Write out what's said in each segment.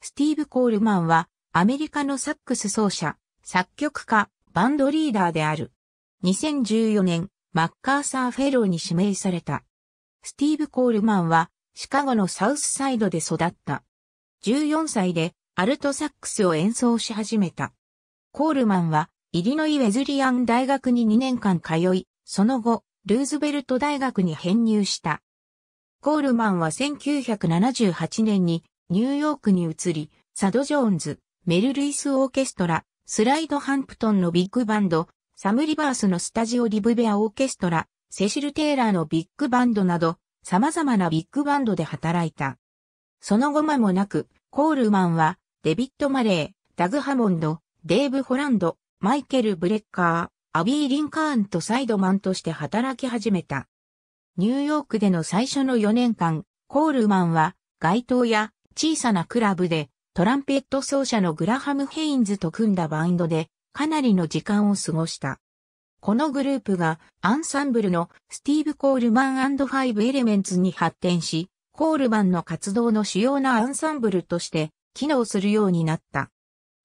スティーブ・コールマンはアメリカのサックス奏者、作曲家、バンドリーダーである。2014年、マッカーサーフェローに指名された。スティーブ・コールマンはシカゴのサウスサイドで育った。14歳でアルトサックスを演奏し始めた。コールマンはイリノイ・ウェズリアン大学に2年間通い、その後、ルーズベルト大学に編入した。コールマンは1978年にニューヨークに移り、サド・ジョーンズ、メル・ルイス・オーケストラ、スライド・ハンプトンのビッグバンド、サム・リバースのスタジオ・リブベア・オーケストラ、セシル・テイラーのビッグバンドなど、様々なビッグバンドで働いた。その後間もなく、コールマンは、デビッド・マレー、ダグ・ハモンド、デーブ・ホランド、マイケル・ブレッカー、アビー・リンカーンとサイドマンとして働き始めた。ニューヨークでの最初の4年間、コールマンは、街頭や小さなクラブでトランペット奏者のグラハム・ヘインズと組んだバンドでかなりの時間を過ごした。このグループがアンサンブルのスティーブ・コールマンファイブ・エレメンツに発展し、コールマンの活動の主要なアンサンブルとして機能するようになった。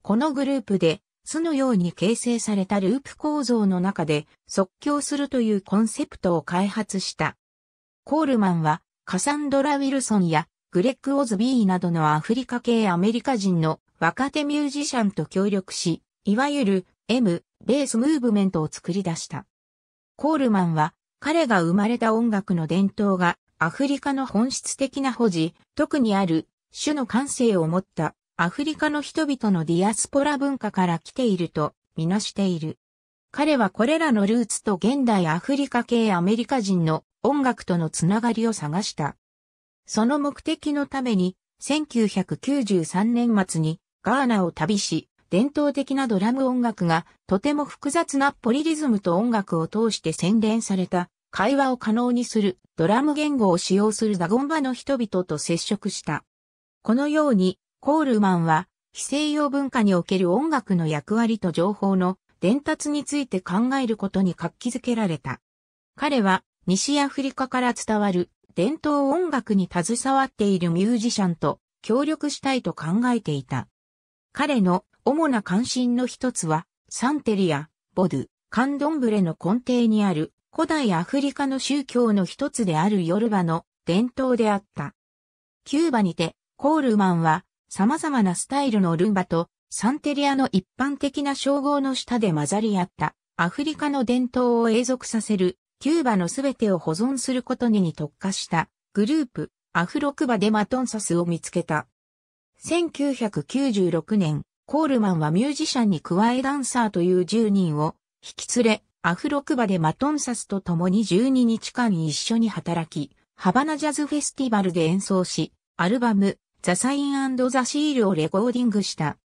このグループで巣のように形成されたループ構造の中で即興するというコンセプトを開発した。コールマンはカサンドラ・ウィルソンやグレッグ・オズビーなどのアフリカ系アメリカ人の若手ミュージシャンと協力し、いわゆる M、ベースムーブメントを作り出した。コールマンは彼が生まれた音楽の伝統がアフリカの本質的な保持、特にある種の感性を持ったアフリカの人々のディアスポラ文化から来ているとみなしている。彼はこれらのルーツと現代アフリカ系アメリカ人の音楽とのつながりを探した。その目的のために、1993年末にガーナを旅し、伝統的なドラム音楽がとても複雑なポリリズムと音楽を通して洗練された会話を可能にするドラム言語を使用するダゴンバの人々と接触した。このようにコールマンは非西洋文化における音楽の役割と情報の伝達について考えることに活気づけられた。彼は西アフリカから伝わる伝統音楽に携わっているミュージシャンと協力したいと考えていた。彼の主な関心の一つは、サンテリア、ボドゥ、カンドンブレの根底にある古代アフリカの宗教の一つであるヨルバの伝統であった。キューバにて、コールマンは様々なスタイルのルンバとサンテリアの一般的な称号の下で混ざり合ったアフリカの伝統を永続させるキューバのすべてを保存することにに特化したグループ、アフロクバデマトンサスを見つけた。1996年、コールマンはミュージシャンに加えダンサーという10人を引き連れ、アフロクバでマトンサスと共に12日間一緒に働き、ハバナジャズフェスティバルで演奏し、アルバム、ザ・サインザ・シールをレコーディングした。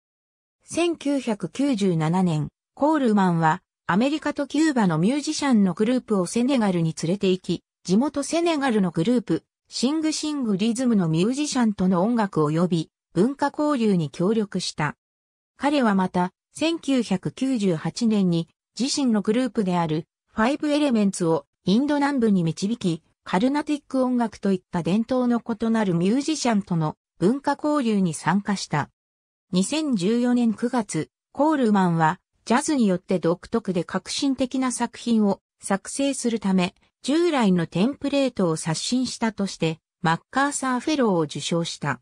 1997年、コールマンはアメリカとキューバのミュージシャンのグループをセネガルに連れて行き、地元セネガルのグループ、シングシングリズムのミュージシャンとの音楽を呼び文化交流に協力した。彼はまた、1998年に自身のグループであるファイブエレメンツをインド南部に導き、カルナティック音楽といった伝統の異なるミュージシャンとの文化交流に参加した。2014年9月、コールマンはジャズによって独特で革新的な作品を作成するため、従来のテンプレートを刷新したとして、マッカーサーフェローを受賞した。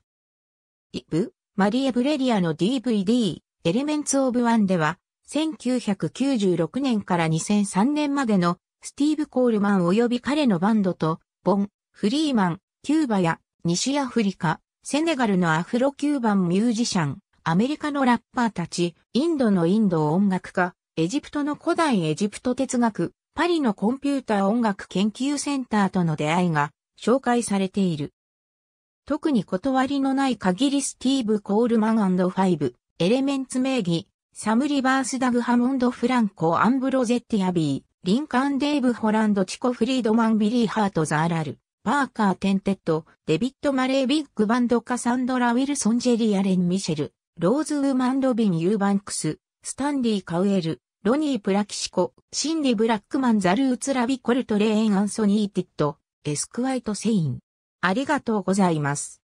イブ・マリエ・ブレリアの DVD、エレメンツ・オブ・ワンでは、1996年から2003年までのスティーブ・コールマン及び彼のバンドと、ボン、フリーマン、キューバや西アフリカ、セネガルのアフロキューバンミュージシャン、アメリカのラッパーたち、インドのインド音楽家、エジプトの古代エジプト哲学、パリのコンピューター音楽研究センターとの出会いが紹介されている。特に断りのない限りスティーブ・コールマンファイブ、エレメンツ名義、サム・リバース・ダグ・ハモンド・フランコ・アンブロゼッティ・アビー、リンカーン・デーブ・ホランド・チコ・フリードマン・ビリー・ハート・ザーラル、パーカー・テンテッド、デビット・マレー・ビッグ・バンド・カサンドラ・ウィルソン・ジェリア・レン・ミシェル、ローズ・ウーマン・ロビン・ユーバンクス、スタンリー・カウエル、ロニー・プラキシコ、シンディ・ブラックマン・ザルウツ・ラビ・コルトレーン・アンソニー・ティット、エスクワイト・セイン。ありがとうございます。